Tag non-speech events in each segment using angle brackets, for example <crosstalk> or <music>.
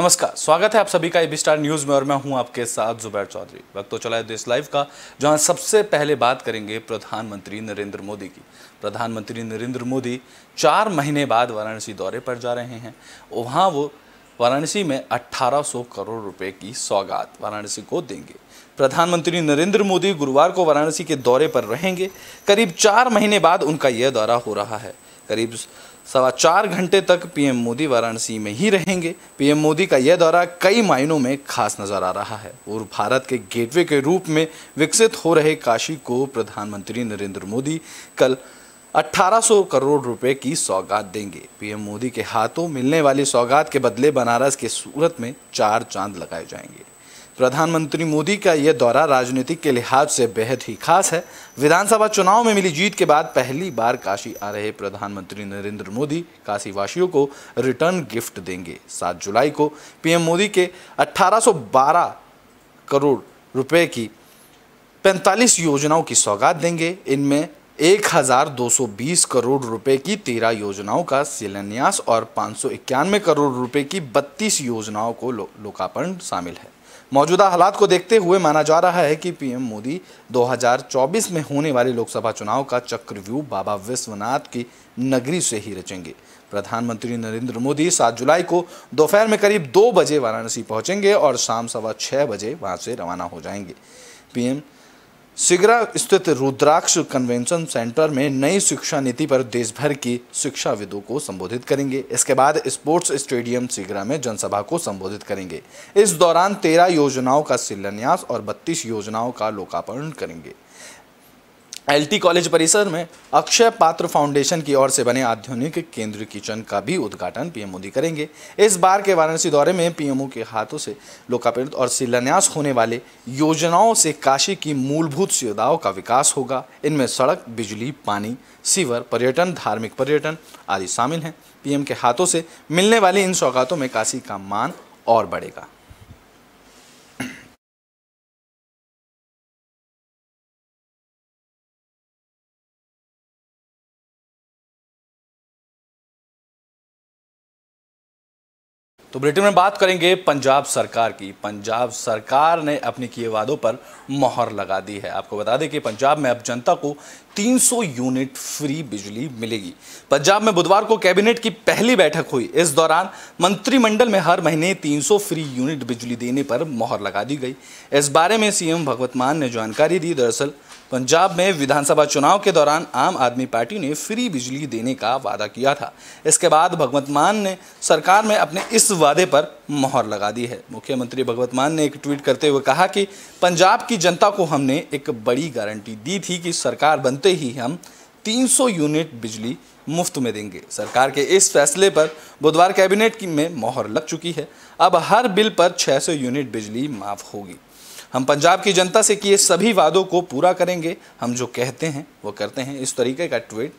नमस्कार स्वागत है आप सभी का एबी स्टार न्यूज़ में और मैं हूं आपके साथ जुबैर चौधरी वक्त तो चला है देश लाइव का जहां सबसे पहले बात करेंगे प्रधानमंत्री नरेंद्र मोदी की प्रधानमंत्री नरेंद्र मोदी चार महीने बाद वाराणसी दौरे पर जा रहे हैं वहां वो वाराणसी में 1800 करोड़ रुपए की सौगात वाराणसी को देंगे प्रधानमंत्री नरेंद्र मोदी गुरुवार को वाराणसी के दौरे पर रहेंगे करीब चार महीने बाद उनका यह दौरा हो रहा है करीब सवा चार घंटे तक पीएम मोदी वाराणसी में ही रहेंगे पीएम मोदी का यह दौरा कई मायनों में खास नजर आ रहा है पूर्व भारत के गेटवे के रूप में विकसित हो रहे काशी को प्रधानमंत्री नरेंद्र मोदी कल 1800 करोड़ रुपए की सौगात देंगे पीएम मोदी के हाथों मिलने वाली सौगात के बदले बनारस के सूरत में चार चांद लगाए जाएंगे प्रधानमंत्री मोदी का यह दौरा राजनीतिक के लिहाज से बेहद ही खास है विधानसभा चुनाव में मिली जीत के बाद पहली बार काशी आ रहे प्रधानमंत्री नरेंद्र मोदी काशीवासियों को रिटर्न गिफ्ट देंगे 7 जुलाई को पीएम मोदी के 1812 करोड़ रुपए की 45 योजनाओं की सौगात देंगे इनमें 1220 करोड़ रुपए की 13 योजनाओं का शिलान्यास और पाँच करोड़ रुपये की बत्तीस योजनाओं को लो, लोकार्पण शामिल है मौजूदा हालात को देखते हुए माना जा रहा है कि पीएम मोदी 2024 में होने वाले लोकसभा चुनाव का चक्रव्यूह बाबा विश्वनाथ की नगरी से ही रचेंगे प्रधानमंत्री नरेंद्र मोदी 7 जुलाई को दोपहर में करीब दो बजे वाराणसी पहुंचेंगे और शाम सवा छः बजे वहां से रवाना हो जाएंगे पीएम सिगरा स्थित रुद्राक्ष कन्वेंशन सेंटर में नई शिक्षा नीति पर देश भर की शिक्षाविदों को संबोधित करेंगे इसके बाद स्पोर्ट्स स्टेडियम सिगरा में जनसभा को संबोधित करेंगे इस दौरान तेरह योजनाओं का शिलान्यास और बत्तीस योजनाओं का लोकार्पण करेंगे एलटी कॉलेज परिसर में अक्षय पात्र फाउंडेशन की ओर से बने आधुनिक केंद्रीय किचन का भी उद्घाटन पीएम मोदी करेंगे इस बार के वाराणसी दौरे में पीएमओ के हाथों से लोकार्पण और शिलान्यास होने वाले योजनाओं से काशी की मूलभूत सुविधाओं का विकास होगा इनमें सड़क बिजली पानी सीवर पर्यटन धार्मिक पर्यटन आदि शामिल हैं पीएम के हाथों से मिलने वाली इन सौगातों में काशी का मान और बढ़ेगा तो ब्रिटेन में बात करेंगे पंजाब सरकार की पंजाब सरकार ने अपने किए वादों पर मोहर लगा दी है आपको बता दें कि पंजाब में अब जनता को 300 यूनिट फ्री बिजली मिलेगी पंजाब में बुधवार को कैबिनेट की पहली बैठक हुई इस दौरान मंत्रिमंडल में हर महीने 300 फ्री यूनिट बिजली देने पर मोहर लगा दी गई इस बारे में सीएम भगवत मान ने जानकारी दी दरअसल पंजाब में विधानसभा चुनाव के दौरान आम आदमी पार्टी ने फ्री बिजली देने का वादा किया था इसके बाद भगवंत मान ने सरकार में अपने इस वादे पर मोहर लगा दी है मुख्यमंत्री भगवंत मान ने एक ट्वीट करते हुए कहा कि पंजाब की जनता को हमने एक बड़ी गारंटी दी थी कि सरकार बनते ही हम 300 यूनिट बिजली मुफ्त में देंगे सरकार के इस फैसले पर बुधवार कैबिनेट में मोहर लग चुकी है अब हर बिल पर 600 यूनिट बिजली माफ होगी हम पंजाब की जनता से किए सभी वादों को पूरा करेंगे हम जो कहते हैं वो करते हैं इस तरीके का ट्वीट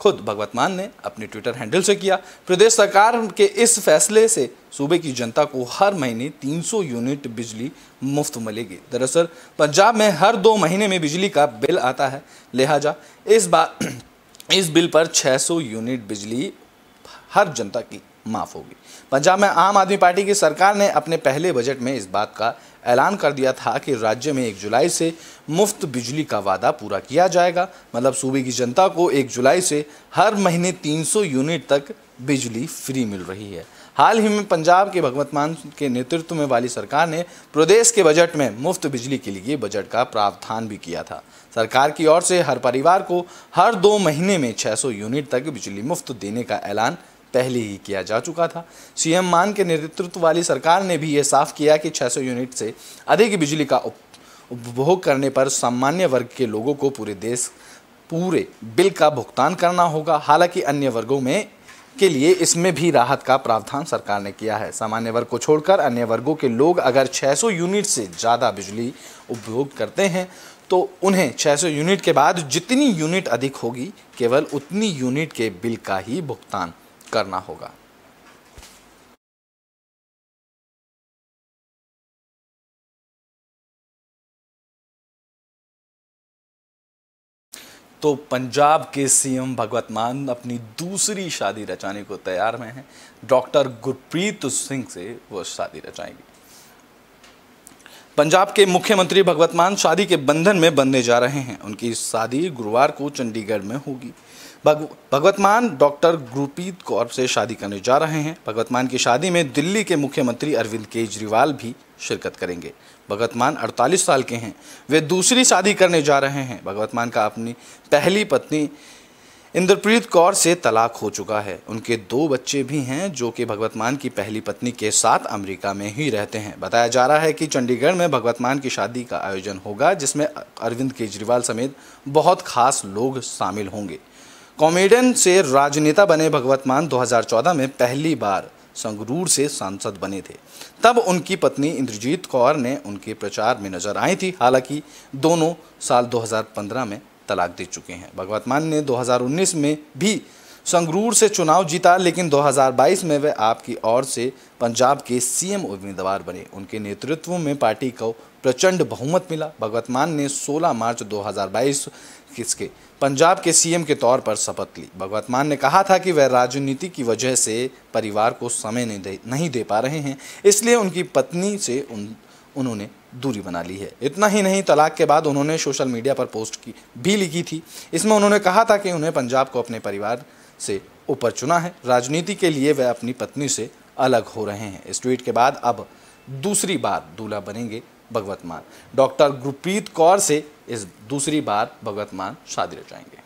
खुद भगवत मान ने अपने ट्विटर हैंडल से किया प्रदेश सरकार के इस फैसले से सूबे की जनता को हर महीने 300 यूनिट बिजली मुफ्त मिलेगी दरअसल पंजाब में हर दो महीने में बिजली का बिल आता है लिहाजा इस बार <clears throat> इस बिल पर 600 यूनिट बिजली हर जनता की माफ़ होगी पंजाब में आम आदमी पार्टी की सरकार ने अपने पहले बजट में इस बात का ऐलान कर दिया था कि राज्य में एक जुलाई से मुफ्त बिजली का वादा पूरा किया जाएगा मतलब सूबे की जनता को एक जुलाई से हर महीने 300 यूनिट तक बिजली फ्री मिल रही है हाल ही में पंजाब के भगवत मान के नेतृत्व में वाली सरकार ने प्रदेश के बजट में मुफ्त बिजली के लिए बजट का प्रावधान भी किया था सरकार की ओर से हर परिवार को हर दो महीने में 600 यूनिट तक बिजली मुफ्त देने का ऐलान पहले ही किया जा चुका था सीएम मान के नेतृत्व वाली सरकार ने भी ये साफ किया कि 600 यूनिट से अधिक बिजली का उपभोग करने पर सामान्य वर्ग के लोगों को पूरे देश पूरे बिल का भुगतान करना होगा हालांकि अन्य वर्गों में के लिए इसमें भी राहत का प्रावधान सरकार ने किया है सामान्य वर्ग को छोड़कर अन्य वर्गों के लोग अगर 600 यूनिट से ज़्यादा बिजली उपभोग करते हैं तो उन्हें 600 यूनिट के बाद जितनी यूनिट अधिक होगी केवल उतनी यूनिट के बिल का ही भुगतान करना होगा तो पंजाब के सीएम भगवत मान अपनी दूसरी शादी रचाने को तैयार में हैं डॉक्टर गुरप्रीत सिंह से वो शादी रचाएंगे पंजाब के मुख्यमंत्री भगवत मान शादी के बंधन में बनने जा रहे हैं उनकी शादी गुरुवार को चंडीगढ़ में होगी भग, भगवत मान डॉक्टर गुरप्रीत कौर से शादी करने जा रहे हैं भगवत मान की शादी में दिल्ली के मुख्यमंत्री अरविंद केजरीवाल भी शिरकत करेंगे भगवत मान अड़तालीस साल के हैं वे दूसरी शादी करने जा रहे हैं भगवत मान का अपनी पहली पत्नी इंद्रप्रीत कौर से तलाक हो चुका है उनके दो बच्चे भी हैं जो कि भगवत मान की पहली पत्नी के साथ अमेरिका में ही रहते हैं बताया जा रहा है कि चंडीगढ़ में भगवत मान की शादी का आयोजन होगा जिसमें अरविंद केजरीवाल समेत बहुत खास लोग शामिल होंगे कॉमेडियन से राजनेता बने भगवत मान 2014 में पहली बार संगरूर से सांसद बने थे तब उनकी पत्नी इंद्रजीत कौर ने उनके प्रचार में नजर आई थी हालांकि दोनों साल 2015 में तलाक दे चुके हैं भगवत मान ने 2019 में भी संगरूर से चुनाव जीता लेकिन 2022 में वह आपकी ओर से पंजाब के सीएम उम्मीदवार बने उनके नेतृत्व में पार्टी को प्रचंड बहुमत मिला भगवत मान ने 16 मार्च 2022 किसके पंजाब के सीएम के तौर पर शपथ ली भगवत मान ने कहा था कि वह राजनीति की वजह से परिवार को समय नहीं दे नहीं दे पा रहे हैं इसलिए उनकी पत्नी से उन उन्होंने दूरी बना ली है इतना ही नहीं तलाक के बाद उन्होंने सोशल मीडिया पर पोस्ट की भी लिखी थी इसमें उन्होंने कहा था कि उन्हें पंजाब को अपने परिवार से ऊपर चुना है राजनीति के लिए वह अपनी पत्नी से अलग हो रहे हैं इस ट्वीट के बाद अब दूसरी बार दूल्हा बनेंगे भगवत मान डॉक्टर गुरप्रीत कौर से इस दूसरी बार भगवत मान शादी रचाएंगे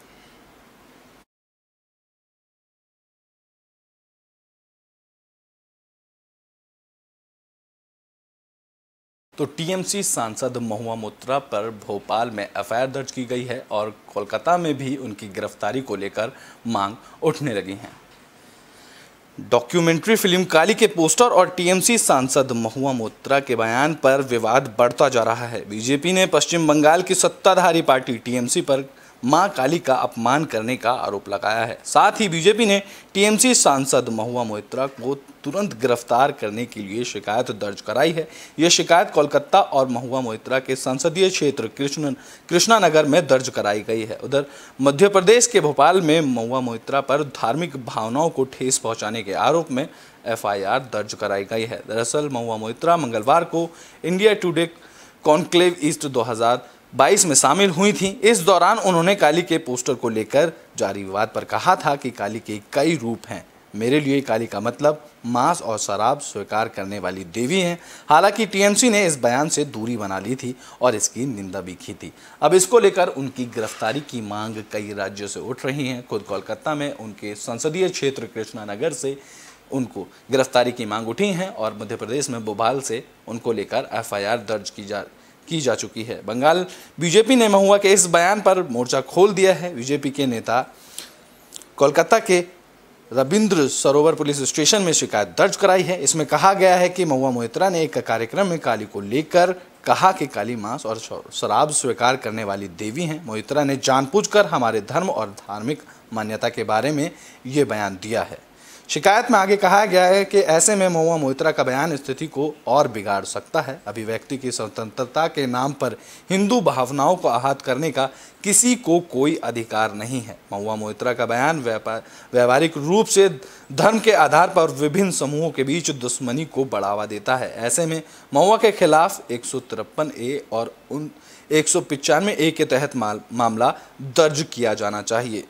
तो टीएमसी सांसद महुआ मोत्रा पर भोपाल में एफआईआर दर्ज की गई है और कोलकाता में भी उनकी गिरफ्तारी को लेकर मांग उठने लगी है डॉक्यूमेंट्री फिल्म काली के पोस्टर और टीएमसी सांसद महुआ मोत्रा के बयान पर विवाद बढ़ता जा रहा है बीजेपी ने पश्चिम बंगाल की सत्ताधारी पार्टी टीएमसी पर मां काली का अपमान करने का आरोप लगाया है साथ ही बीजेपी ने टीएमसी सांसद महुआ मोहित्रा को तुरंत गिरफ्तार करने के लिए शिकायत दर्ज कराई है यह शिकायत कोलकाता और महुआ मोहित्रा के संसदीय क्षेत्र कृष्ण कृष्णानगर में दर्ज कराई गई है उधर मध्य प्रदेश के भोपाल में महुआ मोहित्रा पर धार्मिक भावनाओं को ठेस पहुंचाने के आरोप में एफआईआर दर्ज कराई गई है दरअसल महुआ मोहित्रा मंगलवार को इंडिया टुडे कॉन्क्लेव ईस्ट 2000 22 में शामिल हुई थी इस दौरान उन्होंने काली के पोस्टर को लेकर जारी विवाद पर कहा था कि काली के कई रूप हैं मेरे लिए काली का मतलब मांस और शराब स्वीकार करने वाली देवी हैं हालांकि टीएमसी ने इस बयान से दूरी बना ली थी और इसकी निंदा भी की थी अब इसको लेकर उनकी गिरफ्तारी की मांग कई राज्यों से उठ रही हैं खुद कोलकाता में उनके संसदीय क्षेत्र कृष्णानगर से उनको गिरफ्तारी की मांग उठी है और मध्य प्रदेश में भोपाल से उनको लेकर एफ दर्ज की जा की जा चुकी है बंगाल बीजेपी ने महुआ के इस बयान पर मोर्चा खोल दिया है बीजेपी के नेता कोलकाता के रविंद्र सरोवर पुलिस स्टेशन में शिकायत दर्ज कराई है इसमें कहा गया है कि महुआ मोहित्रा ने एक कार्यक्रम में काली को लेकर कहा कि काली मांस और शराब स्वीकार करने वाली देवी हैं मोहित्रा ने जानबूझकर हमारे धर्म और धार्मिक मान्यता के बारे में ये बयान दिया है शिकायत में आगे कहा गया है कि ऐसे में महुआ मोहित्रा का बयान स्थिति को और बिगाड़ सकता है अभिव्यक्ति की स्वतंत्रता के नाम पर हिंदू भावनाओं को आहत करने का किसी को कोई अधिकार नहीं है महुआ मोहित्रा का बयान व्यवहारिक रूप से धर्म के आधार पर विभिन्न समूहों के बीच दुश्मनी को बढ़ावा देता है ऐसे में महुआ के खिलाफ एक ए और उन एक ए के तहत मामला दर्ज किया जाना चाहिए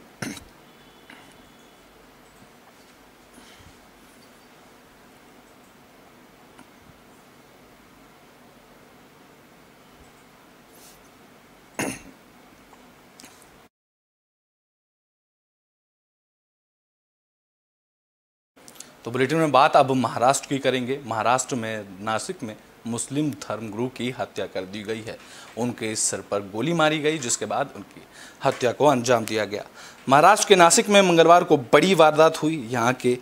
तो बुलेटिन में बात अब महाराष्ट्र की करेंगे महाराष्ट्र में नासिक में मुस्लिम धर्मगुरु की हत्या कर दी गई है उनके सिर पर गोली मारी गई जिसके बाद उनकी हत्या को अंजाम दिया गया महाराष्ट्र के नासिक में मंगलवार को बड़ी वारदात हुई यहाँ के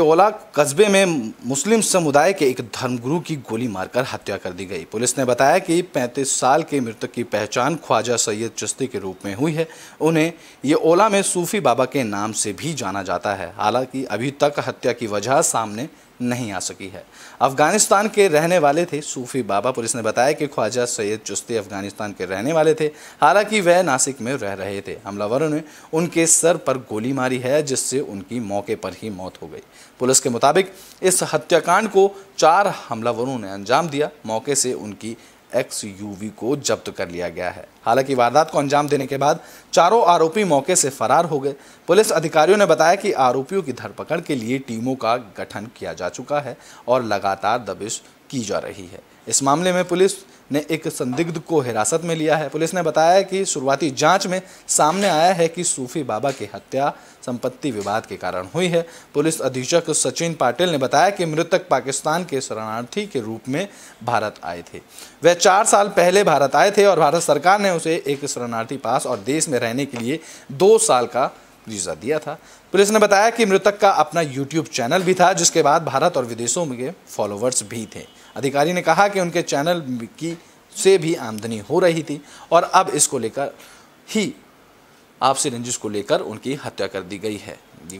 ओला कस्बे में मुस्लिम समुदाय के एक धर्मगुरु की गोली मारकर हत्या कर दी गई पुलिस ने बताया कि 35 साल के मृतक की पहचान ख्वाजा सैयद चश्ती के रूप में हुई है उन्हें ये ओला में सूफी बाबा के नाम से भी जाना जाता है हालांकि अभी तक हत्या की वजह सामने नहीं आ सकी है अफ़गानिस्तान के रहने वाले थे सूफी बाबा पुलिस ने बताया कि ख्वाजा सैयद चुस्ती अफ़गानिस्तान के रहने वाले थे हालांकि वह नासिक में रह रहे थे हमलावरों ने उनके सर पर गोली मारी है जिससे उनकी मौके पर ही मौत हो गई पुलिस के मुताबिक इस हत्याकांड को चार हमलावरों ने अंजाम दिया मौके से उनकी एक्स यूवी को जब्त कर लिया गया है हालांकि वारदात को अंजाम देने के बाद चारों आरोपी मौके से फरार हो गए पुलिस अधिकारियों ने बताया कि आरोपियों की धरपकड़ के लिए टीमों का गठन किया जा चुका है और लगातार दबिश की जा रही है इस मामले में पुलिस ने एक संदिग्ध को हिरासत में लिया है पुलिस ने बताया कि शुरुआती जांच में सामने आया है कि सूफी बाबा की हत्या संपत्ति विवाद के कारण हुई है पुलिस अधीक्षक सचिन पाटिल ने बताया कि मृतक पाकिस्तान के शरणार्थी के रूप में भारत आए थे वह चार साल पहले भारत आए थे और भारत सरकार ने उसे एक शरणार्थी पास और देश में रहने के लिए दो साल का वीज़ा दिया था पुलिस ने बताया कि मृतक का अपना यूट्यूब चैनल भी था जिसके बाद भारत और विदेशों में फॉलोवर्स भी थे अधिकारी ने कहा कि उनके चैनल की से भी आमदनी हो रही थी और अब इसको लेकर ही आपसी रंजिश को लेकर उनकी हत्या कर दी गई है ये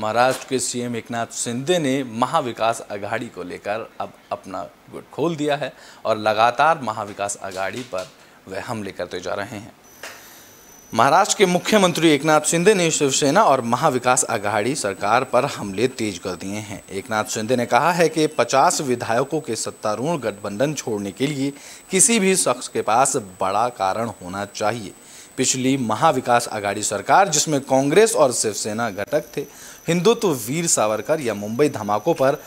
महाराष्ट्र के सीएम एकनाथ शिंदे ने महाविकास अघाड़ी को लेकर अब अपना गुट खोल दिया है और लगातार महाविकास अघाड़ी पर वह हमले करते तो जा रहे हैं महाराष्ट्र के मुख्यमंत्री एकनाथ शिंदे ने शिवसेना और महाविकास अघाड़ी सरकार पर हमले तेज कर दिए हैं एकनाथ शिंदे ने कहा है कि 50 विधायकों के सत्तारूढ़ गठबंधन छोड़ने के लिए किसी भी शख्स के पास बड़ा कारण होना चाहिए पिछली महाविकास आघाड़ी सरकार जिसमें कांग्रेस और शिवसेना घटक थे हिंदुत्व वीर सावरकर या मुंबई धमाकों पर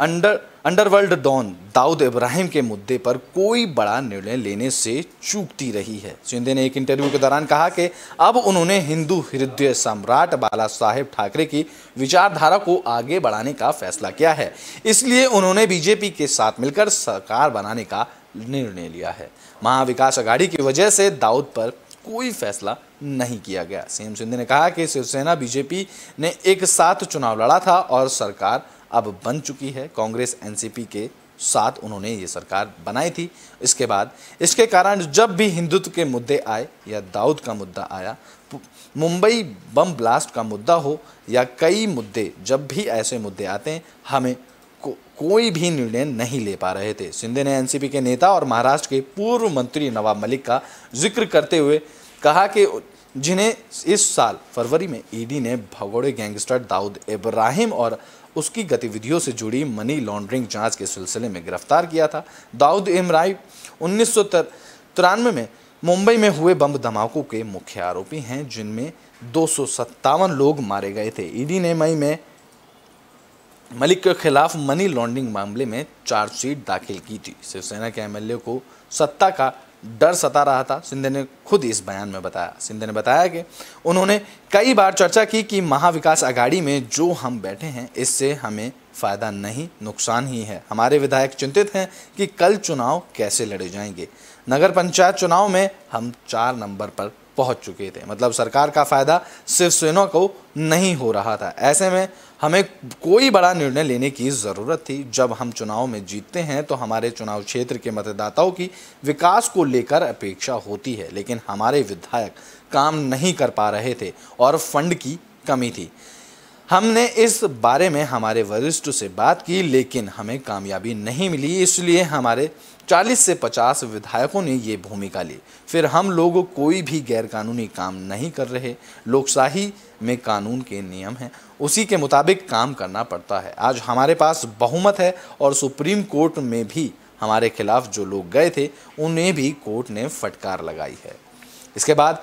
under underworld don Dawood Ibrahim के मुद्दे पर कोई बड़ा निर्णय लेने से चूकती रही है शिंदे ने एक इंटरव्यू के दौरान कहा कि अब उन्होंने हिंदू हृदय सम्राट बाला साहेब ठाकरे की विचारधारा को आगे बढ़ाने का फैसला किया है इसलिए उन्होंने बीजेपी के साथ मिलकर सरकार बनाने का निर्णय लिया है महाविकास आघाड़ी की वजह से दाऊद पर कोई फैसला नहीं किया गया सीएम सिंधे ने कहा कि शिवसेना बीजेपी ने एक साथ चुनाव लड़ा था और सरकार अब बन चुकी है कांग्रेस एनसीपी के साथ उन्होंने ये सरकार बनाई थी इसके बाद इसके कारण जब भी हिंदुत्व के मुद्दे आए या दाऊद का मुद्दा आया मुंबई बम ब्लास्ट का मुद्दा हो या कई मुद्दे जब भी ऐसे मुद्दे आते हैं हमें को, कोई भी निर्णय नहीं ले पा रहे थे सिंधे ने एनसीपी के नेता और महाराष्ट्र के पूर्व मंत्री नवाब मलिक का जिक्र करते हुए कहा कि जिन्हें इस साल फरवरी में ईडी ने भगोड़े गैंगस्टर दाऊद इब्राहिम और उसकी गतिविधियों से जुड़ी मनी लॉन्ड्रिंग जांच के सिलसिले में गिरफ्तार किया था दाऊद इब्राहिम उन्नीस में मुंबई में हुए बम धमाकों के मुख्य आरोपी हैं जिनमें दो लोग मारे गए थे ईडी ने मई में मलिक के खिलाफ मनी लॉन्ड्रिंग मामले में चार्जशीट दाखिल की थी शिवसेना के एमएलए को सत्ता का डर सता रहा था सिंधे ने खुद इस बयान में बताया सिंधे ने बताया कि उन्होंने कई बार चर्चा की कि महाविकास आघाड़ी में जो हम बैठे हैं इससे हमें फ़ायदा नहीं नुकसान ही है हमारे विधायक चिंतित हैं कि कल चुनाव कैसे लड़े जाएंगे नगर पंचायत चुनाव में हम चार नंबर पर पहुंच चुके थे मतलब सरकार का फ़ायदा शिवसेना को नहीं हो रहा था ऐसे में हमें कोई बड़ा निर्णय लेने की ज़रूरत थी जब हम चुनाव में जीतते हैं तो हमारे चुनाव क्षेत्र के मतदाताओं की विकास को लेकर अपेक्षा होती है लेकिन हमारे विधायक काम नहीं कर पा रहे थे और फंड की कमी थी हमने इस बारे में हमारे वरिष्ठ से बात की लेकिन हमें कामयाबी नहीं मिली इसलिए हमारे 40 से 50 विधायकों ने ये भूमिका ली फिर हम लोग कोई भी गैरकानूनी काम नहीं कर रहे लोकशाही में कानून के नियम हैं उसी के मुताबिक काम करना पड़ता है आज हमारे पास बहुमत है और सुप्रीम कोर्ट में भी हमारे खिलाफ जो लोग गए थे उन्हें भी कोर्ट ने फटकार लगाई है इसके बाद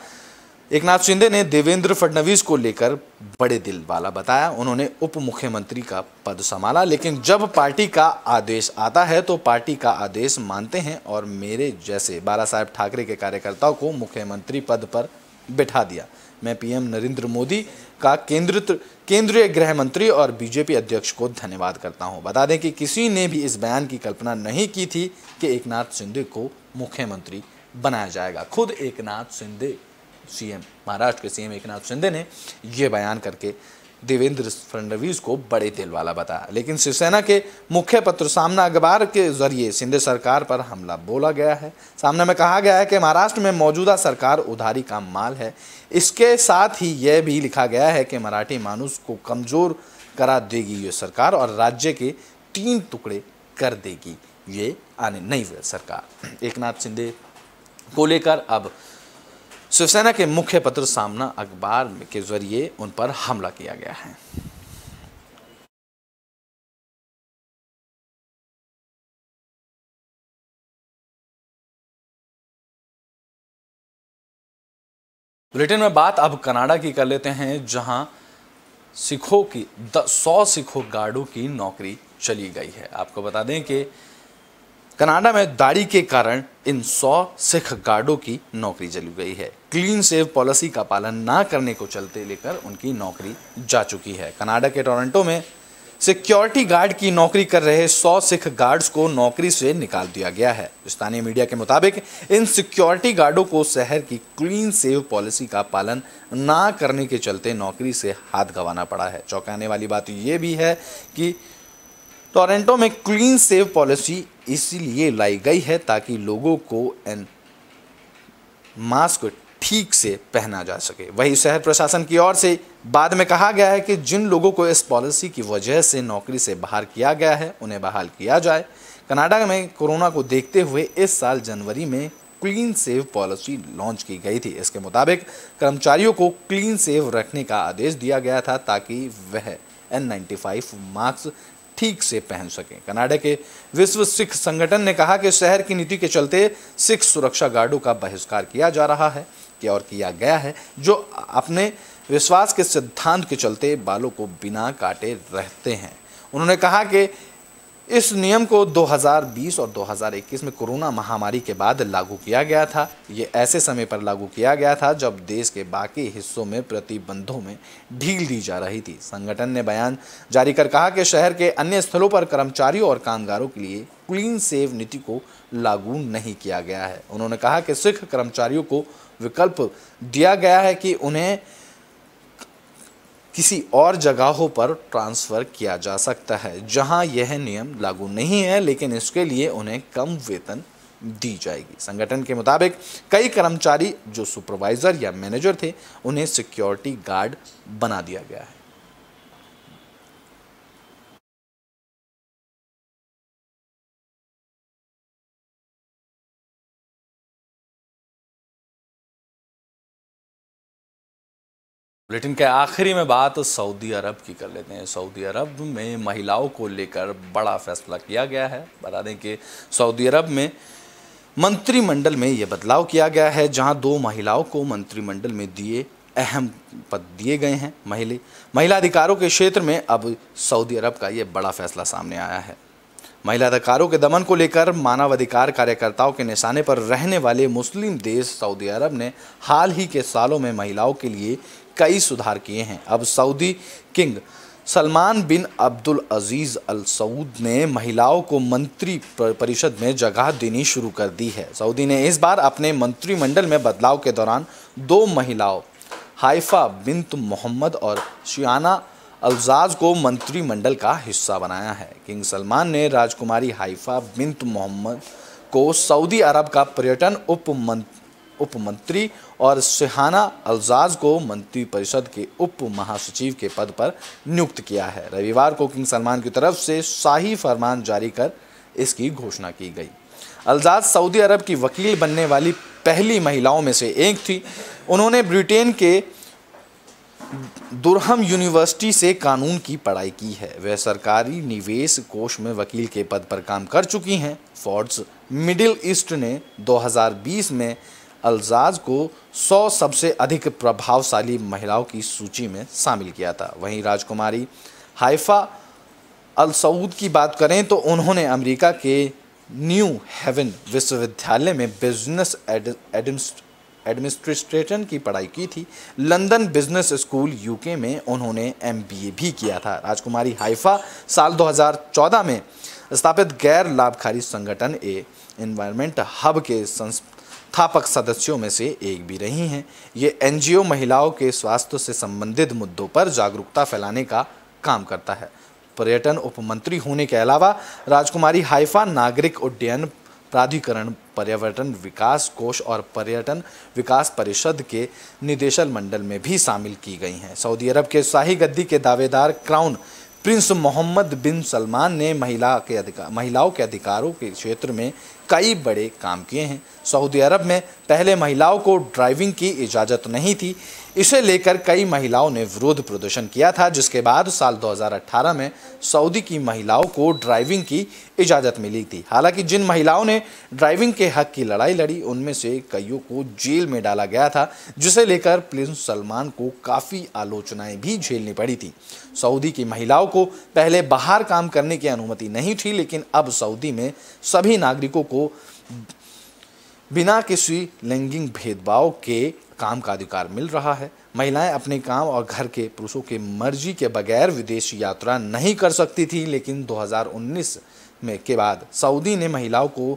एक नाथ शिंदे ने देवेंद्र फडणवीस को लेकर बड़े दिल वाला बताया उन्होंने उप मुख्यमंत्री का पद संभाला लेकिन जब पार्टी का आदेश आता है तो पार्टी का आदेश मानते हैं और मेरे जैसे बाला साहेब ठाकरे के कार्यकर्ताओं को मुख्यमंत्री पद पर बिठा दिया मैं पीएम नरेंद्र मोदी का केंद्रित केंद्रीय गृह मंत्री और बीजेपी अध्यक्ष को धन्यवाद करता हूं बता दें कि किसी ने भी इस बयान की कल्पना नहीं की थी कि एक नाथ शिंदे को मुख्यमंत्री बनाया जाएगा खुद एक नाथ शिंदे सीएम महाराष्ट्र के सीएम एकनाथ शिंदे ने यह बयान करके देवेंद्र फडणवीस को बड़े तेल वाला बताया लेकिन शिवसेना के मुख्य पत्र सामना अखबार के जरिए शिंदे सरकार पर हमला बोला गया है सामने में कहा गया है कि महाराष्ट्र में मौजूदा सरकार उधारी का माल है इसके साथ ही यह भी लिखा गया है कि मराठी मानुस को कमज़ोर करा देगी ये सरकार और राज्य के तीन टुकड़े कर देगी ये आने नई सरकार एक नाथ शिंदे को लेकर अब शिवसेना के मुख्य पत्र सामना अखबार के जरिए उन पर हमला किया गया है ब्रिटेन में बात अब कनाडा की कर लेते हैं जहां सिखों की सौ सिखों गार्डों की नौकरी चली गई है आपको बता दें कि कनाडा में दाढ़ी के कारण इन सौ सिख गार्डों की नौकरी जली गई है क्लीन सेव पॉलिसी का पालन ना करने को चलते लेकर उनकी नौकरी जा चुकी है कनाडा के टोरंटो में सिक्योरिटी गार्ड की नौकरी कर रहे सौ सिख गार्ड्स को नौकरी से निकाल दिया गया है स्थानीय मीडिया के मुताबिक इन सिक्योरिटी गार्डों को शहर की क्लीन सेव पॉलिसी का पालन ना करने के चलते नौकरी से हाथ गंवाना पड़ा है चौंकाने वाली बात यह भी है कि टोरेंटो में क्लीन सेव पॉलिसी इसीलिए लाई गई है ताकि लोगों को एन मास्क ठीक से पहना जा सके वही शहर प्रशासन की ओर से बाद में कहा गया है कि जिन लोगों को इस पॉलिसी की वजह से नौकरी से बाहर किया गया है उन्हें बहाल किया जाए कनाडा में कोरोना को देखते हुए इस साल जनवरी में क्लीन सेव पॉलिसी लॉन्च की गई थी इसके मुताबिक कर्मचारियों को क्लीन सेव रखने का आदेश दिया गया था ताकि वह एन नाइन्टी फाइव मास्क ठीक से पहन सकें कनाडा के विश्व सिख संगठन ने कहा कि शहर की नीति के चलते सिख सुरक्षा गार्डों का बहिष्कार किया जा रहा है कि और किया गया है जो अपने विश्वास के सिद्धांत के चलते बालों को बिना काटे रहते हैं उन्होंने कहा कि इस नियम को 2020 और 2021 में कोरोना महामारी के बाद लागू किया गया था ये ऐसे समय पर लागू किया गया था जब देश के बाकी हिस्सों में प्रतिबंधों में ढील दी जा रही थी संगठन ने बयान जारी कर कहा कि शहर के अन्य स्थलों पर कर्मचारियों और कामगारों के लिए क्लीन सेव नीति को लागू नहीं किया गया है उन्होंने कहा कि सिख कर्मचारियों को विकल्प दिया गया है कि उन्हें किसी और जगहों पर ट्रांसफ़र किया जा सकता है जहां यह नियम लागू नहीं है लेकिन इसके लिए उन्हें कम वेतन दी जाएगी संगठन के मुताबिक कई कर्मचारी जो सुपरवाइज़र या मैनेजर थे उन्हें सिक्योरिटी गार्ड बना दिया गया है बुलेटिन के आखिरी में बात सऊदी अरब की कर लेते हैं सऊदी अरब में महिलाओं को लेकर बड़ा फैसला किया गया है बता दें कि सऊदी अरब में मंत्रिमंडल में ये बदलाव किया गया है जहां दो महिलाओं को मंत्रिमंडल में दिए अहम पद दिए गए हैं महिला महिला अधिकारों के क्षेत्र में अब सऊदी अरब का ये बड़ा फैसला सामने आया है महिला अधिकारों के दमन को लेकर मानवाधिकार कार्यकर्ताओं के निशाने पर रहने वाले मुस्लिम देश सऊदी अरब ने हाल ही के सालों में महिलाओं के लिए कई सुधार किए हैं अब Saudi king Salman bin Abdul Aziz Al Saud ने महिलाओं को मंत्री परिषद में जगह देनी शुरू कर दी है सऊदी ने इस बार अपने मंत्रिमंडल में बदलाव के दौरान दो महिलाओं हाइफा बिन मोहम्मद और शियाना अल्जाज को मंत्रिमंडल का हिस्सा बनाया है किंग सलमान ने राजकुमारी हाइफा बिंत मोहम्मद को सऊदी अरब का पर्यटन उप उपमंत्री और सिहाना अल्जाज को मंत्री परिषद के उप महासचिव के पद पर नियुक्त किया है रविवार को किंग सलमान की तरफ से शाही फरमान जारी कर इसकी घोषणा की गई अल्जाज सऊदी अरब की वकील बनने वाली पहली महिलाओं में से एक थी उन्होंने ब्रिटेन के दुरहम यूनिवर्सिटी से कानून की पढ़ाई की है वह सरकारी निवेश कोष में वकील के पद पर काम कर चुकी हैं फोर्ड्स मिडिल ईस्ट ने 2020 में अल्जाज को 100 सबसे अधिक प्रभावशाली महिलाओं की सूची में शामिल किया था वहीं राजकुमारी हाइफा अल सऊद की बात करें तो उन्होंने अमेरिका के न्यू हेवन विश्वविद्यालय में बिजनेस एडमिनिस्ट एडमिनिस्ट्रेशन की पढ़ाई की थी लंदन बिजनेस स्कूल यूके में उन्होंने एमबीए भी किया था राजकुमारी हाइफा साल 2014 में स्थापित गैर लाभकारी संगठन ए इन्वायरमेंट हब के संस्थापक सदस्यों में से एक भी रही हैं ये एनजीओ महिलाओं के स्वास्थ्य से संबंधित मुद्दों पर जागरूकता फैलाने का काम करता है पर्यटन उपमंत्री होने के अलावा राजकुमारी हाइफा नागरिक उड्डयन प्राधिकरण पर्यटन विकास कोष और पर्यटन विकास परिषद के निदेशक मंडल में भी शामिल की गई हैं सऊदी अरब के शाही गद्दी के दावेदार crown prince Mohammed bin Salman ने महिला के अधिकार महिलाओं के अधिकारों के क्षेत्र में कई बड़े काम किए हैं सऊदी अरब में पहले महिलाओं को ड्राइविंग की इजाज़त नहीं थी इसे लेकर कई महिलाओं ने विरोध प्रदर्शन किया था जिसके बाद साल 2018 में सऊदी की महिलाओं को ड्राइविंग की इजाज़त मिली थी हालांकि जिन महिलाओं ने ड्राइविंग के हक की लड़ाई लड़ी उनमें से कईयों को जेल में डाला गया था जिसे लेकर प्रिंस सलमान को काफ़ी आलोचनाएं भी झेलनी पड़ी थी सऊदी की महिलाओं को पहले बाहर काम करने की अनुमति नहीं थी लेकिन अब सऊदी में सभी नागरिकों को को बिना किसी लैंगिक भेदभाव के काम का अधिकार मिल रहा है महिलाएं अपने काम और घर के पुरुषों के मर्जी के बगैर विदेश यात्रा नहीं कर सकती थी लेकिन 2019 में के बाद सऊदी ने महिलाओं को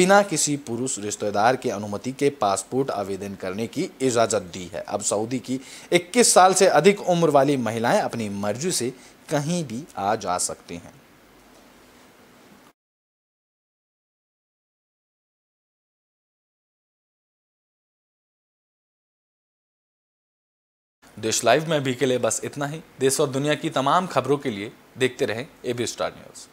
बिना किसी पुरुष रिश्तेदार के अनुमति के पासपोर्ट आवेदन करने की इजाज़त दी है अब सऊदी की 21 साल से अधिक उम्र वाली महिलाएं अपनी मर्जी से कहीं भी आ जा सकती हैं देश लाइव में भी के लिए बस इतना ही देश और दुनिया की तमाम खबरों के लिए देखते रहें ए बी स्टार न्यूज़